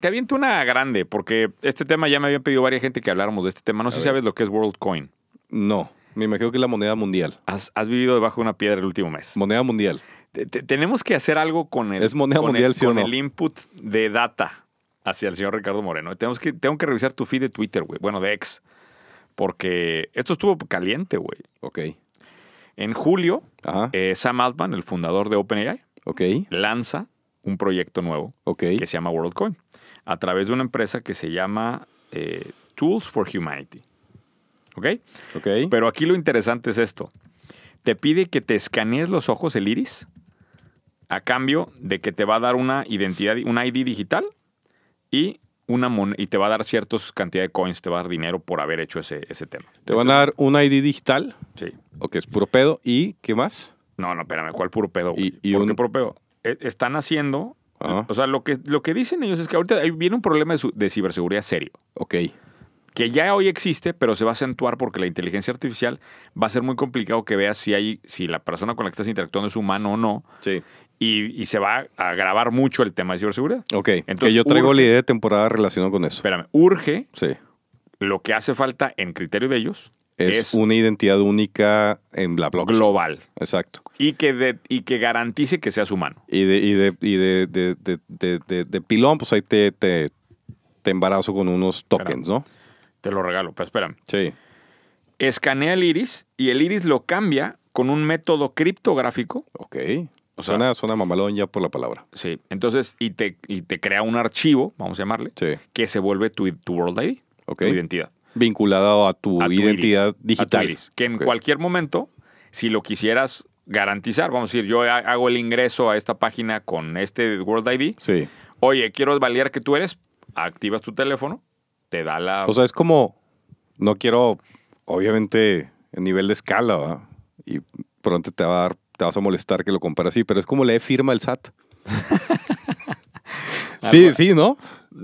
Te aviento una grande, porque este tema ya me habían pedido varias gente que habláramos de este tema. No sé si sabes lo que es WorldCoin. No, me imagino que es la moneda mundial. Has, vivido debajo de una piedra el último mes. Moneda mundial. tenemos que hacer algo con el, con el, input de data hacia el señor Ricardo Moreno. tengo que revisar tu feed de Twitter, güey. Bueno, de ex. Porque esto estuvo caliente, güey. Ok. En julio, eh, Sam Altman, el fundador de OpenAI, lanza un proyecto nuevo que se llama WorldCoin a través de una empresa que se llama eh, Tools for Humanity. ¿Ok? Ok. Pero aquí lo interesante es esto. Te pide que te escanees los ojos, el iris, a cambio de que te va a dar una identidad, un ID digital y una y te va a dar ciertas cantidad de coins, te va a dar dinero por haber hecho ese, tema. Te van a dar un ID digital. Sí. Ok, es puro pedo. ¿Y qué más? No, no, espérame, ¿cuál puro pedo? y por qué puro pedo? E-, están haciendo o sea, lo que, lo que dicen ellos es que ahorita viene un problema de, ciberseguridad serio. Ok. Que ya hoy existe, pero se va a acentuar porque la inteligencia artificial va a ser muy complicado que veas si hay, si la persona con la que estás interactuando es humano o no. Sí. Y, se va a agravar mucho el tema de ciberseguridad. Ok. Entonces, yo traigo la idea de temporada relacionada con eso. Espérame, urge lo que hace falta en criterio de ellos es, una identidad única en la blockchain. Global. Exacto. Y que, y que garantice que seas humano. Y de, y de, pilón, pues ahí te, embarazo con unos tokens, ¿no? Te lo regalo, pero espérame. Sí. Escanea el iris y el iris lo cambia con un método criptográfico. Ok. O sea, suena, mamalón ya por la palabra. Sí. Entonces, y te, crea un archivo, vamos a llamarle, que se vuelve tu, World ID, tu identidad vinculado a tu, identidad digital. que en cualquier momento, si lo quisieras garantizar, vamos a decir, yo hago el ingreso a esta página con este World ID. Sí. Oye, quiero validar que tú eres, activas tu teléfono, te da la... O sea, es como, no quiero, obviamente, el nivel de escala, Y pronto te va a dar, te vas a molestar que lo compares así, pero es como le firma el SAT. sí, sí, ¿no?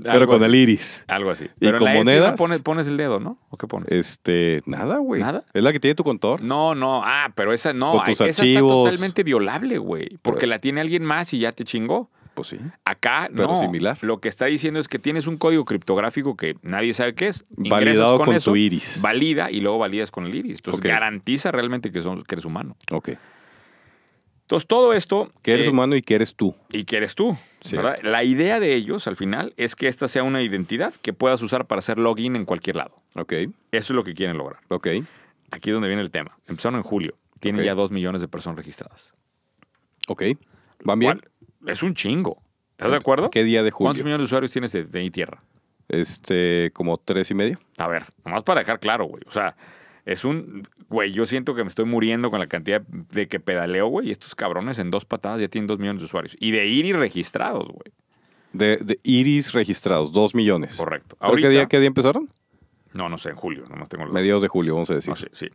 Pero con el iris. Algo así. Pero y con la pones, pones, el dedo, ¿no? ¿O qué pones? Este, nada, güey. ¿Nada? Es la que tiene tu contor. No, no. Ah, pero esa no. esa está totalmente violable, güey. Porque la tiene alguien más y ya te chingó. Pues sí. Acá pero similar. Lo que está diciendo es que tienes un código criptográfico que nadie sabe qué es. Validado con, iris. Valida y luego validas con el iris. Entonces garantiza realmente que, que eres humano. Ok. Entonces, todo esto... Que eres eh, humano y que eres tú. Y que eres tú. La idea de ellos, al final, es que esta sea una identidad que puedas usar para hacer login en cualquier lado. Eso es lo que quieren lograr. Aquí es donde viene el tema. Empezaron en julio. Tienen ya dos millones de personas registradas. Ok. ¿Van bien? Es un chingo. ¿Estás de acuerdo? ¿Qué día de julio? ¿Cuántos millones de usuarios tienes de, mi tierra? Este, como tres y medio. A ver, nomás para dejar claro, güey. O sea, es un, güey, yo siento que me estoy muriendo con la cantidad de que pedaleo, güey, y estos cabrones en dos patadas ya tienen dos millones de usuarios. Y de Iris registrados, güey. De, Iris registrados, dos millones. Correcto. Ahorita, qué, día, ¿Qué día empezaron? No, no sé, en julio, nomás tengo los medios de julio, vamos a decir. sí.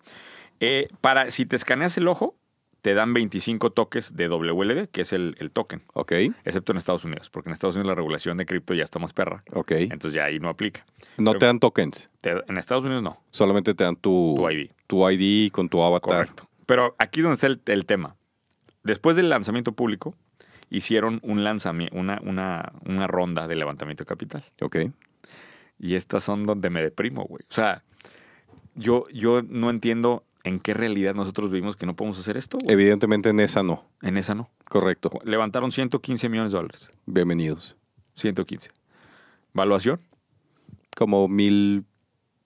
Eh, para, si te escaneas el ojo, te dan 25 toques de WLD, que es el, token. Ok. Excepto en Estados Unidos, porque en Estados Unidos la regulación de cripto ya está más perra. Ok. Entonces ya ahí no aplica. ¿No te dan tokens? en Estados Unidos no. Solamente te dan tu, tu ID. Tu ID con tu avatar. Correcto. Pero aquí es donde está el, tema. Después del lanzamiento público, hicieron un lanzamiento, una, una, una ronda de levantamiento de capital. Ok. Y estas son donde me deprimo, güey. O sea, yo, yo no entiendo en qué realidad nosotros vimos que no podemos hacer esto. Evidentemente en esa no. En esa no. Correcto. Levantaron 115 millones de dólares. Bienvenidos. 115. ¿Valuación? Como mil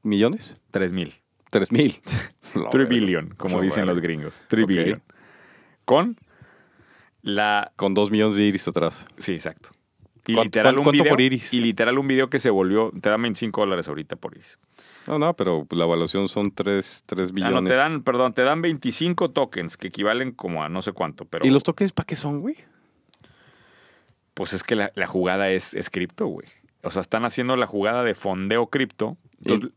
millones. Tres mil. Tres mil. Three billion, como dicen los gringos. Three billion. Con la... Con dos millones de iris atrás. Sí, exacto. Y literal, un video, iris? y literal un video que se volvió, te dan 25 dólares ahorita por iris. No, no, pero la evaluación son 3, billones. Ah, te dan, perdón, te dan 25 tokens que equivalen como a no sé cuánto. Pero... ¿Y los tokens para qué son, güey? Pues es que la, jugada es, cripto, güey. O sea, están haciendo la jugada de fondeo cripto. ¿Cuál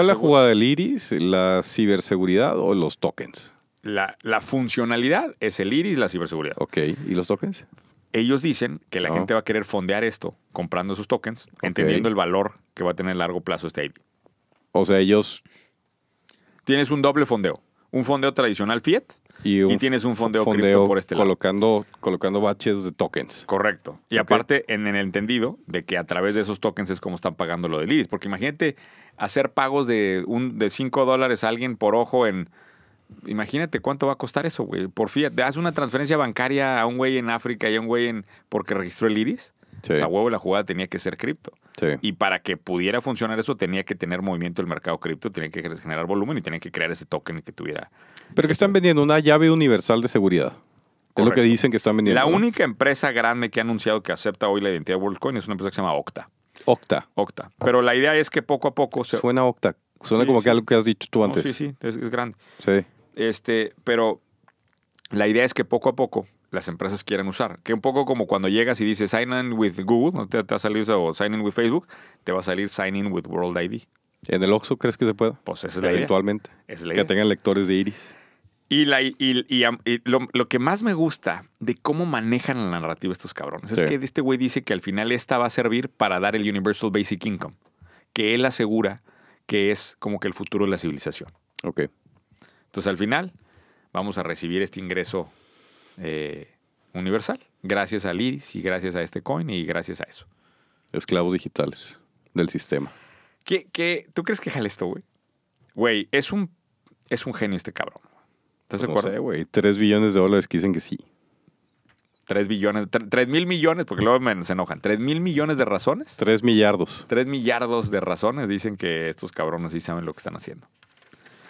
es la jugada del iris? ¿La ciberseguridad o los tokens? La, funcionalidad es el iris, la ciberseguridad. Ok, ¿y los tokens? Ellos dicen que la gente va a querer fondear esto comprando sus tokens, entendiendo el valor que va a tener a largo plazo este IP. O sea, ellos... Tienes un doble fondeo. Un fondeo tradicional fiat y, tienes un fondeo, cripto por este lado. colocando, Colocando baches de tokens. Correcto. Y aparte, en el entendido de que a través de esos tokens es como están pagando lo del IRIS. Porque imagínate hacer pagos de, un, de 5 dólares a alguien por ojo en... Imagínate cuánto va a costar eso, güey. Por fiat. te haces una transferencia bancaria a un güey en África y a un güey en... porque registró el IRIS la O sea, huevo, la jugada tenía que ser cripto. Y para que pudiera funcionar eso, tenía que tener movimiento el mercado cripto, tenía que generar volumen y tenía que crear ese token que tuviera. Pero que están vendiendo una llave universal de seguridad. Es lo que dicen que están vendiendo. La única empresa grande que ha anunciado que acepta hoy la identidad de WorldCoin es una empresa que se llama Octa. Octa. Octa. Pero la idea es que poco a poco se. Suena Octa. Suena como que algo que has dicho tú antes. sí, sí, es, grande. Sí. Este, pero la idea es que poco a poco las empresas quieren usar. Que un poco como cuando llegas y dices sign in with Google, ¿no te, te ha salido o sign in with Facebook? Te va a salir sign in with World ID. ¿En el Oxxo crees que se puede? Pues esa es la Eventualmente. que tengan lectores de iris. Y, la, lo, que más me gusta de cómo manejan la narrativa estos cabrones es que este güey dice que al final esta va a servir para dar el Universal Basic Income, que él asegura que es como que el futuro de la civilización. Ok. Entonces al final vamos a recibir este ingreso eh, universal, gracias al IRIS y gracias a este coin y gracias a eso. Esclavos digitales del sistema. ¿Qué, qué, tú crees que jale esto, güey? Güey, es un, es un genio este cabrón. ¿Estás de güey. Tres billones de dólares que dicen que sí. Tres billones, tres mil millones, porque luego se enojan. Tres mil millones de razones. Tres millardos. Tres millardos de razones dicen que estos cabrones sí saben lo que están haciendo.